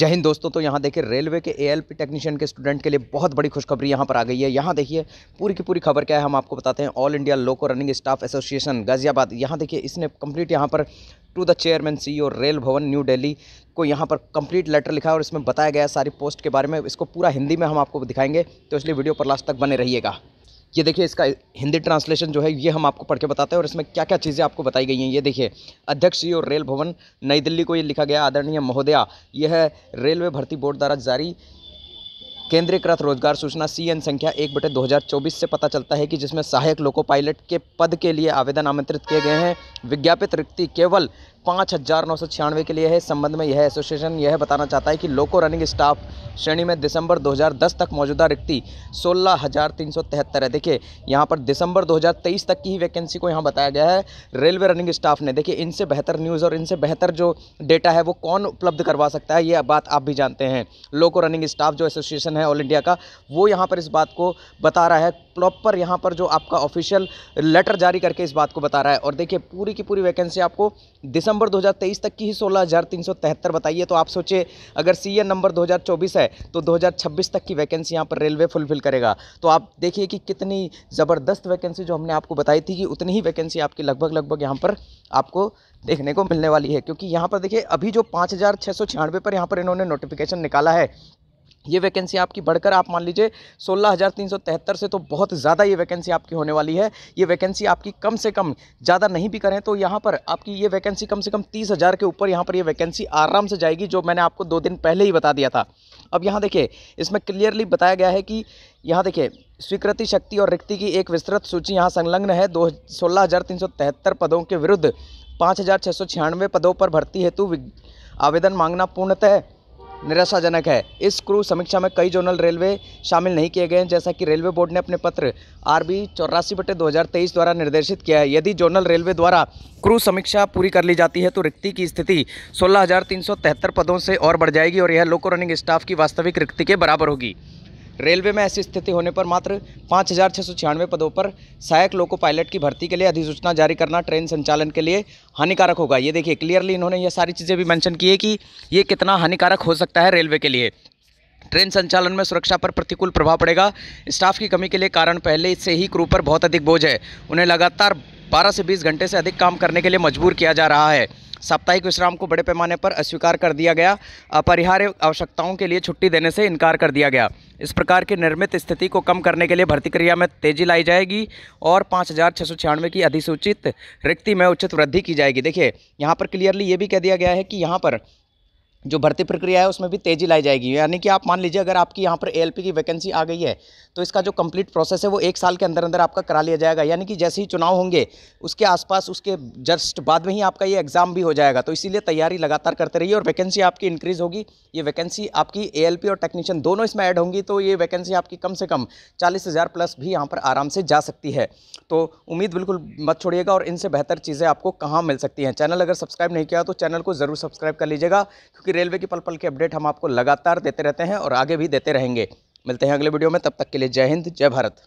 जय हिंद दोस्तों तो यहाँ देखिए रेलवे के एएलपी टेक्नीशियन के स्टूडेंट के लिए बहुत बड़ी खुशखबरी यहाँ पर आ गई है यहाँ देखिए पूरी की पूरी खबर क्या है हम आपको बताते हैं all India loco running staff association Ghaziabad यहाँ देखिए इसने कंप्लीट यहाँ पर to the chairman C Rail Bhavan New Delhi को यहाँ पर कंप्लीट लेटर लिखा है और इसमें बताया गया सारी पोस्ट के बारे में इसको पूरा हिंदी में हम आपको दिखाएंगे तो इसलिए वीडियो पर लास्ट तक बने रहिएगा ये देखिए इसका हिंदी ट्रांसलेशन जो है ये हम आपको पढ़ के बताते हैं और इसमें क्या क्या चीज़ें आपको बताई गई हैं ये देखिए अध्यक्ष और रेल भवन नई दिल्ली को ये लिखा गया आदरणीय महोदया यह है रेलवे भर्ती बोर्ड द्वारा जारी केंद्रीयकृत रोजगार सूचना सी एन संख्या एक बटे दो से पता चलता है कि जिसमें सहायक लोको पायलट के पद के लिए आवेदन आमंत्रित किए गए हैं विज्ञापित रिक्ति केवल पाँच हज़ार नौ सौ छियानवे के लिए है इस संबंध में यह एसोसिएशन यह बताना चाहता है कि लोको रनिंग स्टाफ श्रेणी में दिसंबर 2010 तक मौजूदा रिक्ति सोलह हज़ार तीन सौ तिहत्तर है देखिए यहाँ पर दिसंबर 2023 तक की ही वैकेंसी को यहाँ बताया गया है रेलवे रनिंग स्टाफ ने देखिए इनसे बेहतर न्यूज़ और इनसे बेहतर जो डेटा है वो कौन उपलब्ध करवा सकता है ये बात आप भी जानते हैं लोको रनिंग स्टाफ जो एसोसिएशन है ऑल इंडिया का वो यहाँ पर इस बात को बता रहा है प्रॉपर यहाँ पर जो आपका ऑफिशियल लेटर जारी करके इस बात को बता रहा है और देखिए पूरी की पूरी वैकेंसी आपको दिसंबर 2023 तक की ही सोलह बताइए तो आप सोचिए अगर सी नंबर 2024 है तो 2026 तक की वैकेंसी यहाँ पर रेलवे फुलफिल करेगा तो आप देखिए कि कितनी ज़बरदस्त वैकेंसी जो हमने आपको बताई थी कि उतनी ही वैकेंसी आपकी लगभग लगभग यहाँ पर आपको देखने को मिलने वाली है क्योंकि यहाँ पर देखिए अभी जो पाँच पर यहाँ पर इन्होंने नोटिफिकेशन निकाला है ये वैकेंसी आपकी बढ़कर आप मान लीजिए सोलह हज़ार तीन सौ तिहत्तर से तो बहुत ज़्यादा ये वैकेंसी आपकी होने वाली है ये वैकेंसी आपकी कम से कम ज़्यादा नहीं भी करें तो यहाँ पर आपकी ये वैकेंसी कम से कम तीस हज़ार के ऊपर यहाँ पर ये वैकेंसी आराम से जाएगी जो मैंने आपको दो दिन पहले ही बता दिया था अब यहाँ देखिए इसमें क्लियरली बताया गया है कि यहाँ देखिए स्वीकृति शक्ति और रिक्ति की एक विस्तृत सूची यहाँ संलग्न है दो सोलह हज़ार तीन सौ तिहत्तर पदों के विरुद्ध पाँच हज़ार छः सौ छियानवे पदों पर भर्ती हेतु आवेदन मांगना पूर्णतः निराशाजनक है इस क्रू समीक्षा में कई जोनल रेलवे शामिल नहीं किए गए हैं जैसा कि रेलवे बोर्ड ने अपने पत्र आर बी चौरासी बटे दो द्वारा निर्देशित किया है यदि जोनल रेलवे द्वारा क्रू समीक्षा पूरी कर ली जाती है तो रिक्ति की स्थिति सोलह पदों से और बढ़ जाएगी और यह लोको रनिंग स्टाफ की वास्तविक रिक्ति के बराबर होगी रेलवे में ऐसी स्थिति होने पर मात्र पाँच पदों पर सहायक लोको पायलट की भर्ती के लिए अधिसूचना जारी करना ट्रेन संचालन के लिए हानिकारक होगा ये देखिए क्लियरली इन्होंने ये सारी चीज़ें भी मैंशन की है कि ये कितना हानिकारक हो सकता है रेलवे के लिए ट्रेन संचालन में सुरक्षा पर प्रतिकूल प्रभाव पड़ेगा स्टाफ की कमी के लिए कारण पहले से ही क्रू पर बहुत अधिक बोझ है उन्हें लगातार 12 से 20 घंटे से अधिक काम करने के लिए मजबूर किया जा रहा है साप्ताहिक विश्राम को बड़े पैमाने पर अस्वीकार कर दिया गया अपरिहार्य आवश्यकताओं के लिए छुट्टी देने से इनकार कर दिया गया इस प्रकार की निर्मित स्थिति को कम करने के लिए भर्ती क्रिया में तेजी लाई जाएगी और पाँच की अधिसूचित रिक्ति में उचित वृद्धि की जाएगी देखिए यहाँ पर क्लियरली ये भी कह दिया गया है कि यहाँ पर जो भर्ती प्रक्रिया है उसमें भी तेज़ी लाई जाएगी यानी कि आप मान लीजिए अगर आपकी यहाँ पर ए की वैकेंसी आ गई है तो इसका जो कंप्लीट प्रोसेस है वो एक साल के अंदर अंदर आपका करा लिया जाएगा यानी कि जैसे ही चुनाव होंगे उसके आसपास उसके जस्ट बाद में ही आपका ये एग्ज़ाम भी हो जाएगा तो इसीलिए तैयारी लगातार करते रहिए और वैकेंसी आपकी इंक्रीज़ होगी ये वैकेंसी आपकी ए और टेक्नीशियन दोनों इसमें ऐड होंगी तो ये वैकेंसी आपकी कम से कम चालीस प्लस भी यहाँ पर आराम से जा सकती है तो उम्मीद बिल्कुल मत छोड़िएगा और इनसे बेहतर चीज़ें आपको कहाँ मिल सकती हैं चैनल अगर सब्सक्राइब नहीं किया तो चैनल को ज़रूर सब्सक्राइब कर लीजिएगा क्योंकि की रेलवे की पल पल की अपडेट हम आपको लगातार देते रहते हैं और आगे भी देते रहेंगे मिलते हैं अगले वीडियो में तब तक के लिए जय हिंद जय भारत